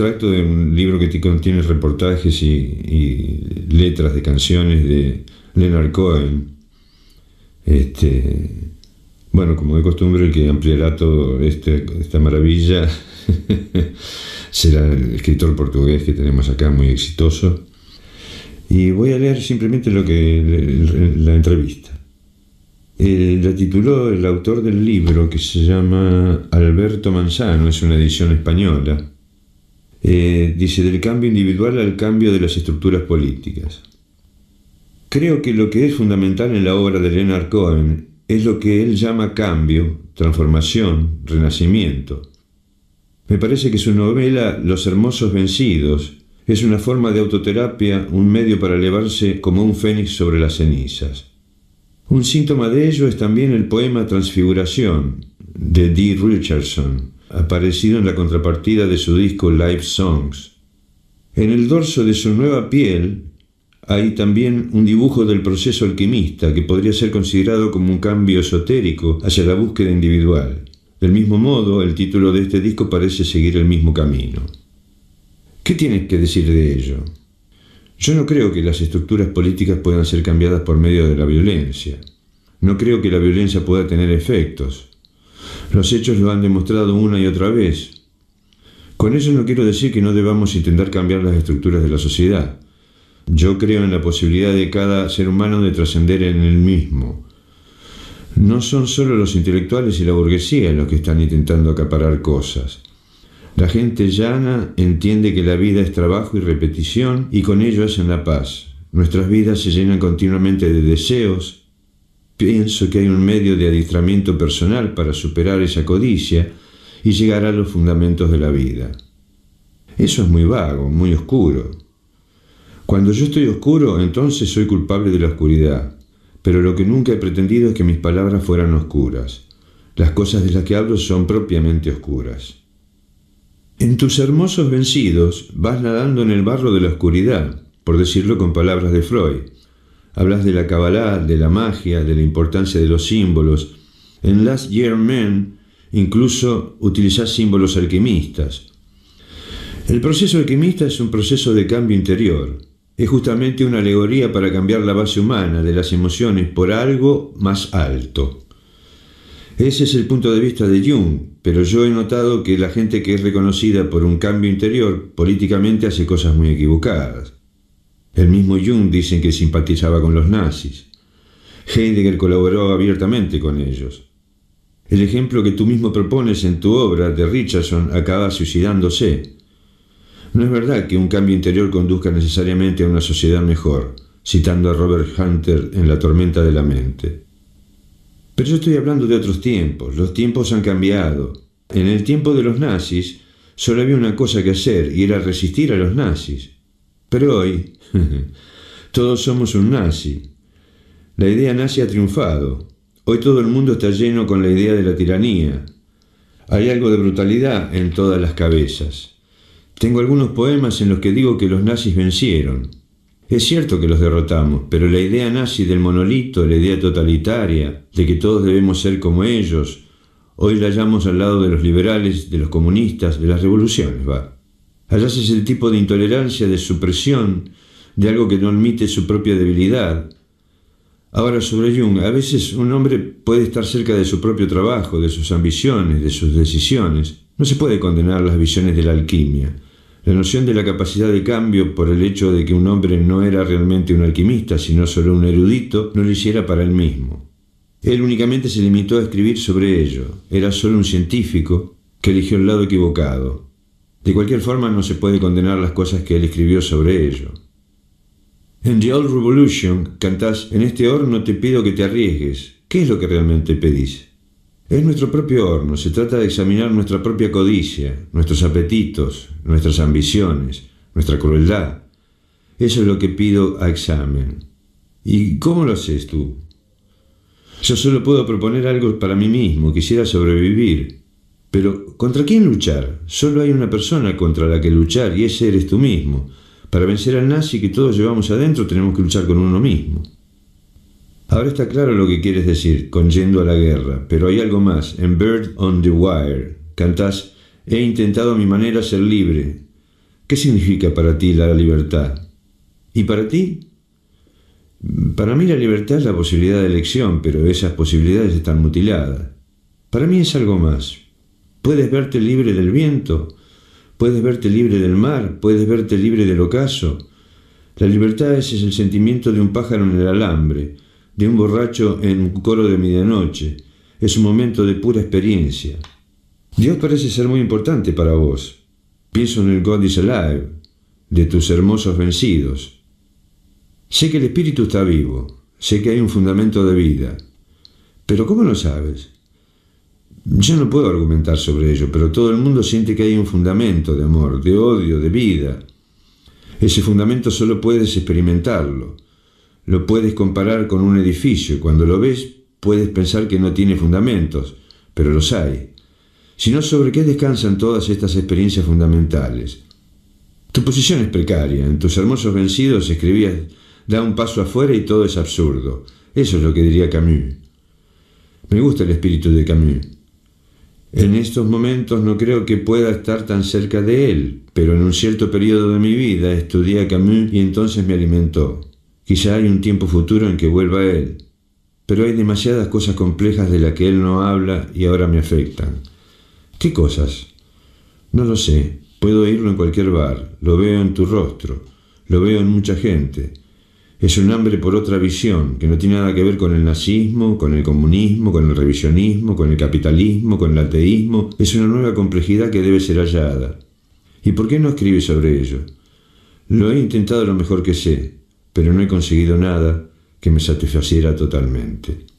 extracto de un libro que tiene contiene reportajes y, letras de canciones de Leonard Cohen. Este, bueno, como de costumbre, el que ampliará todo este, esta maravilla será el escritor portugués que tenemos acá, muy exitoso. Y voy a leer simplemente lo que la entrevista. la tituló el autor del libro que se llama Alberto Manzano, es una edición española. Eh, dice, del cambio individual al cambio de las estructuras políticas. Creo que lo que es fundamental en la obra de Leonard Cohen es lo que él llama cambio, transformación, renacimiento. Me parece que su novela Los Hermosos Vencidos es una forma de autoterapia, un medio para elevarse como un fénix sobre las cenizas. Un síntoma de ello es también el poema Transfiguración, de D. Richardson, aparecido en la contrapartida de su disco Live Songs. En el dorso de su nueva piel hay también un dibujo del proceso alquimista que podría ser considerado como un cambio esotérico hacia la búsqueda individual. Del mismo modo, el título de este disco parece seguir el mismo camino. ¿Qué tienes que decir de ello? Yo no creo que las estructuras políticas puedan ser cambiadas por medio de la violencia. No creo que la violencia pueda tener efectos. Los hechos lo han demostrado una y otra vez. Con eso no quiero decir que no debamos intentar cambiar las estructuras de la sociedad. Yo creo en la posibilidad de cada ser humano de trascender en el mismo. No son solo los intelectuales y la burguesía los que están intentando acaparar cosas. La gente llana entiende que la vida es trabajo y repetición y con ello hacen la paz. Nuestras vidas se llenan continuamente de deseos, Pienso que hay un medio de adiestramiento personal para superar esa codicia y llegar a los fundamentos de la vida. Eso es muy vago, muy oscuro. Cuando yo estoy oscuro, entonces soy culpable de la oscuridad, pero lo que nunca he pretendido es que mis palabras fueran oscuras. Las cosas de las que hablo son propiamente oscuras. En tus hermosos vencidos vas nadando en el barro de la oscuridad, por decirlo con palabras de Freud Hablas de la Kabbalah, de la magia, de la importancia de los símbolos. En Last Year Men incluso utilizás símbolos alquimistas. El proceso alquimista es un proceso de cambio interior. Es justamente una alegoría para cambiar la base humana de las emociones por algo más alto. Ese es el punto de vista de Jung, pero yo he notado que la gente que es reconocida por un cambio interior políticamente hace cosas muy equivocadas. El mismo Jung dicen que simpatizaba con los nazis. Heidegger colaboró abiertamente con ellos. El ejemplo que tú mismo propones en tu obra de Richardson acaba suicidándose. No es verdad que un cambio interior conduzca necesariamente a una sociedad mejor, citando a Robert Hunter en La tormenta de la mente. Pero yo estoy hablando de otros tiempos, los tiempos han cambiado. En el tiempo de los nazis solo había una cosa que hacer y era resistir a los nazis. Pero hoy todos somos un nazi. La idea nazi ha triunfado. Hoy todo el mundo está lleno con la idea de la tiranía. Hay algo de brutalidad en todas las cabezas. Tengo algunos poemas en los que digo que los nazis vencieron. Es cierto que los derrotamos, pero la idea nazi del monolito, la idea totalitaria, de que todos debemos ser como ellos, hoy la hallamos al lado de los liberales, de los comunistas, de las revoluciones, va. Allá es el tipo de intolerancia, de supresión, de algo que no admite su propia debilidad. Ahora, sobre Jung, a veces un hombre puede estar cerca de su propio trabajo, de sus ambiciones, de sus decisiones. No se puede condenar las visiones de la alquimia. La noción de la capacidad de cambio por el hecho de que un hombre no era realmente un alquimista, sino solo un erudito, no lo hiciera para él mismo. Él únicamente se limitó a escribir sobre ello. Era solo un científico que eligió el lado equivocado. De cualquier forma, no se puede condenar las cosas que él escribió sobre ello. En The Old Revolution cantás, en este horno te pido que te arriesgues. ¿Qué es lo que realmente pedís? Es nuestro propio horno, se trata de examinar nuestra propia codicia, nuestros apetitos, nuestras ambiciones, nuestra crueldad. Eso es lo que pido a examen. ¿Y cómo lo haces tú? Yo solo puedo proponer algo para mí mismo, quisiera sobrevivir, pero ¿contra quién luchar? Solo hay una persona contra la que luchar y ese eres tú mismo. Para vencer al nazi que todos llevamos adentro tenemos que luchar con uno mismo. Ahora está claro lo que quieres decir, con yendo a la guerra, pero hay algo más. En Bird on the Wire cantás, he intentado a mi manera ser libre. ¿Qué significa para ti la libertad? ¿Y para ti? Para mí la libertad es la posibilidad de elección, pero esas posibilidades están mutiladas. Para mí es algo más, Puedes verte libre del viento, puedes verte libre del mar, puedes verte libre del ocaso. La libertad es el sentimiento de un pájaro en el alambre, de un borracho en un coro de medianoche. Es un momento de pura experiencia. Dios parece ser muy importante para vos. Pienso en el God is Alive, de tus hermosos vencidos. Sé que el espíritu está vivo, sé que hay un fundamento de vida. Pero ¿cómo lo sabes? Yo no puedo argumentar sobre ello, pero todo el mundo siente que hay un fundamento de amor, de odio, de vida. Ese fundamento solo puedes experimentarlo. Lo puedes comparar con un edificio. y Cuando lo ves, puedes pensar que no tiene fundamentos, pero los hay. Sino sobre qué descansan todas estas experiencias fundamentales. Tu posición es precaria. En tus hermosos vencidos escribías, da un paso afuera y todo es absurdo. Eso es lo que diría Camus. Me gusta el espíritu de Camus. En estos momentos no creo que pueda estar tan cerca de él, pero en un cierto periodo de mi vida estudié a Camus y entonces me alimentó. Quizá hay un tiempo futuro en que vuelva a él, pero hay demasiadas cosas complejas de las que él no habla y ahora me afectan. ¿Qué cosas? No lo sé. Puedo oírlo en cualquier bar, lo veo en tu rostro, lo veo en mucha gente es un hambre por otra visión, que no tiene nada que ver con el nazismo, con el comunismo, con el revisionismo, con el capitalismo, con el ateísmo, es una nueva complejidad que debe ser hallada. ¿Y por qué no escribe sobre ello? Lo he intentado lo mejor que sé, pero no he conseguido nada que me satisfaciera totalmente.